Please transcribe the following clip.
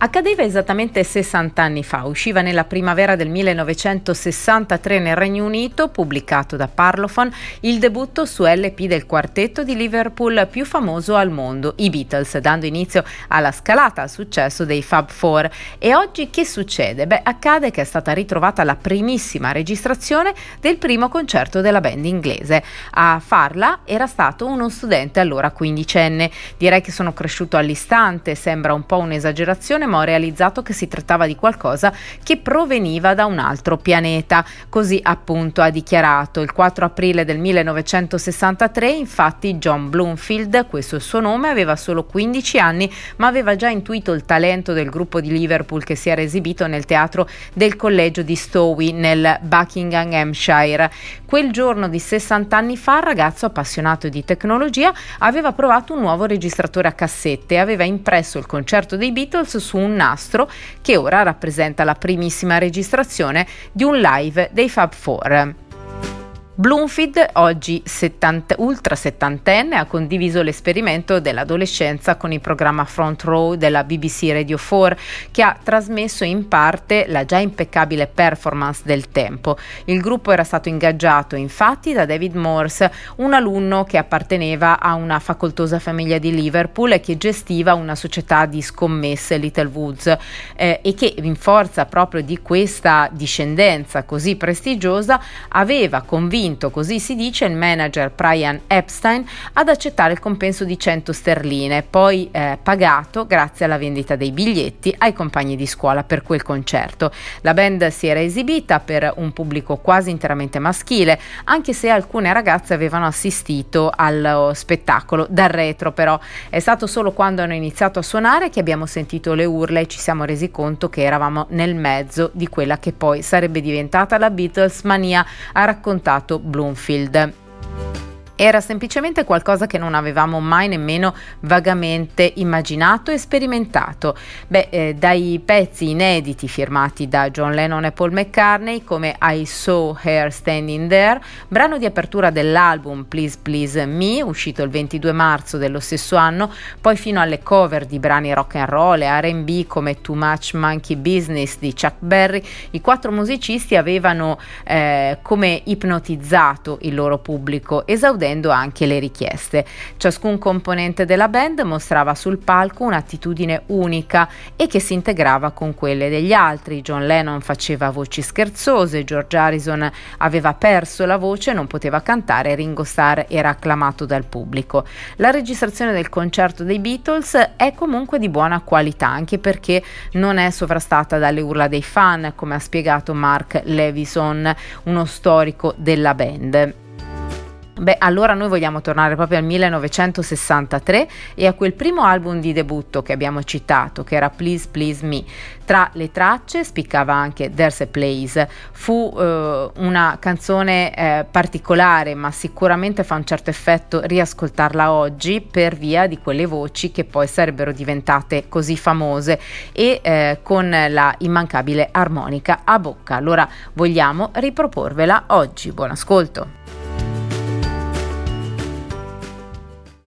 Accadeva esattamente 60 anni fa, usciva nella primavera del 1963 nel Regno Unito, pubblicato da Parlophone, il debutto su LP del quartetto di Liverpool più famoso al mondo, i Beatles, dando inizio alla scalata al successo dei Fab Four. E oggi che succede? Beh, accade che è stata ritrovata la primissima registrazione del primo concerto della band inglese. A farla era stato uno studente allora quindicenne. Direi che sono cresciuto all'istante, sembra un po' un'esagerazione, Nemo ha realizzato che si trattava di qualcosa che proveniva da un altro pianeta. Così appunto ha dichiarato il 4 aprile del 1963, infatti John Bloomfield, questo è il suo nome, aveva solo 15 anni ma aveva già intuito il talento del gruppo di Liverpool che si era esibito nel teatro del collegio di Stowe nel Buckinghamshire. Quel giorno di 60 anni fa il ragazzo appassionato di tecnologia aveva provato un nuovo registratore a cassette e aveva impresso il concerto dei Beatles su un nastro che ora rappresenta la primissima registrazione di un live dei Fab Four. Bloomfield, oggi 70, ultra settantenne, ha condiviso l'esperimento dell'adolescenza con il programma Front Row della BBC Radio 4, che ha trasmesso in parte la già impeccabile performance del tempo. Il gruppo era stato ingaggiato infatti da David Morse, un alunno che apparteneva a una facoltosa famiglia di Liverpool e che gestiva una società di scommesse Little Woods eh, e che in forza proprio di questa discendenza così prestigiosa aveva convinto convinto, così si dice, il manager Brian Epstein ad accettare il compenso di 100 sterline, poi eh, pagato grazie alla vendita dei biglietti ai compagni di scuola per quel concerto. La band si era esibita per un pubblico quasi interamente maschile, anche se alcune ragazze avevano assistito allo oh, spettacolo dal retro, però è stato solo quando hanno iniziato a suonare che abbiamo sentito le urla e ci siamo resi conto che eravamo nel mezzo di quella che poi sarebbe diventata la Beatles mania, ha raccontato Bloomfield. Era semplicemente qualcosa che non avevamo mai nemmeno vagamente immaginato e sperimentato. Beh, eh, dai pezzi inediti firmati da John Lennon e Paul McCartney come I Saw Her Standing There, brano di apertura dell'album Please Please Me, uscito il 22 marzo dello stesso anno, poi fino alle cover di brani rock and roll e RB come Too Much Monkey Business di Chuck Berry, i quattro musicisti avevano eh, come ipnotizzato il loro pubblico, esaudendo eseguendo anche le richieste. Ciascun componente della band mostrava sul palco un'attitudine unica e che si integrava con quelle degli altri. John Lennon faceva voci scherzose, George Harrison aveva perso la voce, non poteva cantare, Ringo Starr era acclamato dal pubblico. La registrazione del concerto dei Beatles è comunque di buona qualità, anche perché non è sovrastata dalle urla dei fan, come ha spiegato Mark Levison, uno storico della band. Beh, allora noi vogliamo tornare proprio al 1963 e a quel primo album di debutto che abbiamo citato, che era Please Please Me. Tra le tracce spiccava anche There's a Place. Fu eh, una canzone eh, particolare, ma sicuramente fa un certo effetto riascoltarla oggi per via di quelle voci che poi sarebbero diventate così famose e eh, con la immancabile armonica a bocca. Allora vogliamo riproporvela oggi. Buon ascolto.